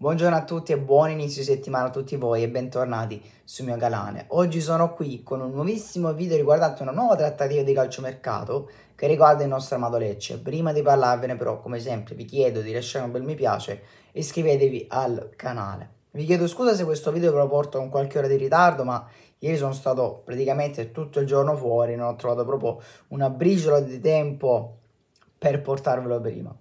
Buongiorno a tutti e buon inizio di settimana a tutti voi e bentornati sul mio canale. Oggi sono qui con un nuovissimo video riguardante una nuova trattativa di calciomercato che riguarda il nostro amato Lecce. Prima di parlarvene però, come sempre, vi chiedo di lasciare un bel mi piace e iscrivetevi al canale. Vi chiedo scusa se questo video ve lo porto con qualche ora di ritardo, ma ieri sono stato praticamente tutto il giorno fuori, non ho trovato proprio una briciola di tempo per portarvelo prima.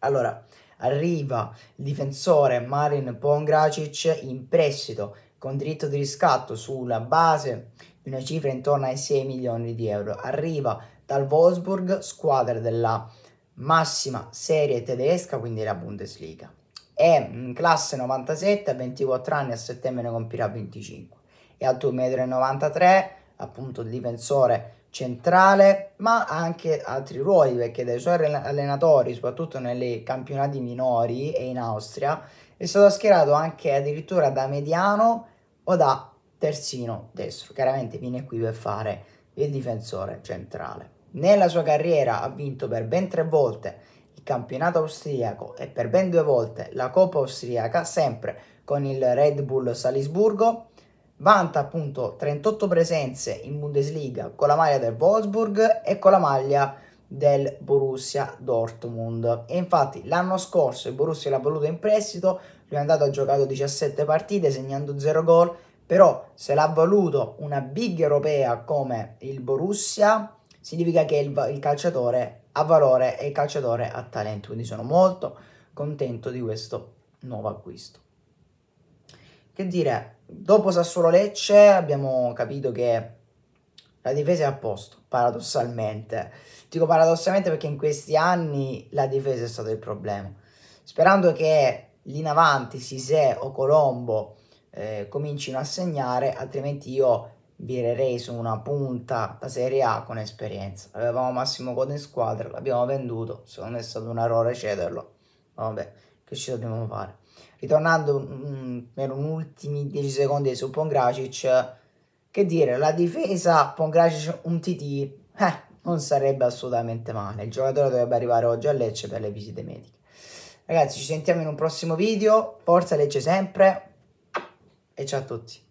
Allora, arriva il difensore Marin Pongracic in prestito con diritto di riscatto sulla base di una cifra intorno ai 6 milioni di euro. Arriva dal Wolfsburg, squadra della massima serie tedesca, quindi la Bundesliga. È in classe 97, a 24 anni, a settembre ne compirà 25. È al 2,93 m, appunto il difensore centrale, ma anche altri ruoli, perché dai suoi allenatori, soprattutto nelle campionati minori e in Austria, è stato schierato anche addirittura da mediano o da terzino destro. Chiaramente viene qui per fare il difensore centrale. Nella sua carriera ha vinto per ben tre volte il campionato austriaco e per ben due volte la Coppa austriaca, sempre con il Red Bull Salisburgo vanta appunto 38 presenze in Bundesliga con la maglia del Wolfsburg e con la maglia del Borussia Dortmund e infatti l'anno scorso il Borussia l'ha voluto in prestito lui è andato a giocare 17 partite segnando 0 gol però se l'ha voluto una big europea come il Borussia significa che il, il calciatore ha valore e il calciatore ha talento quindi sono molto contento di questo nuovo acquisto che dire, dopo Sassuolo Lecce abbiamo capito che la difesa è a posto, paradossalmente. Dico paradossalmente perché in questi anni la difesa è stato il problema. Sperando che lì in avanti Sisè o Colombo eh, comincino a segnare, altrimenti io virerei su una punta da Serie A con esperienza. Avevamo Massimo Code in squadra, l'abbiamo venduto, secondo me è stato un errore cederlo. Vabbè, che ci dobbiamo fare? ritornando mh, mm, mm, per un ultimi 10 secondi su Pongracic, che dire, la difesa Pongracic un TT, eh, non sarebbe assolutamente male. Il giocatore dovrebbe arrivare oggi a Lecce per le visite mediche. Ragazzi, ci sentiamo in un prossimo video. Forza Lecce sempre. E ciao a tutti.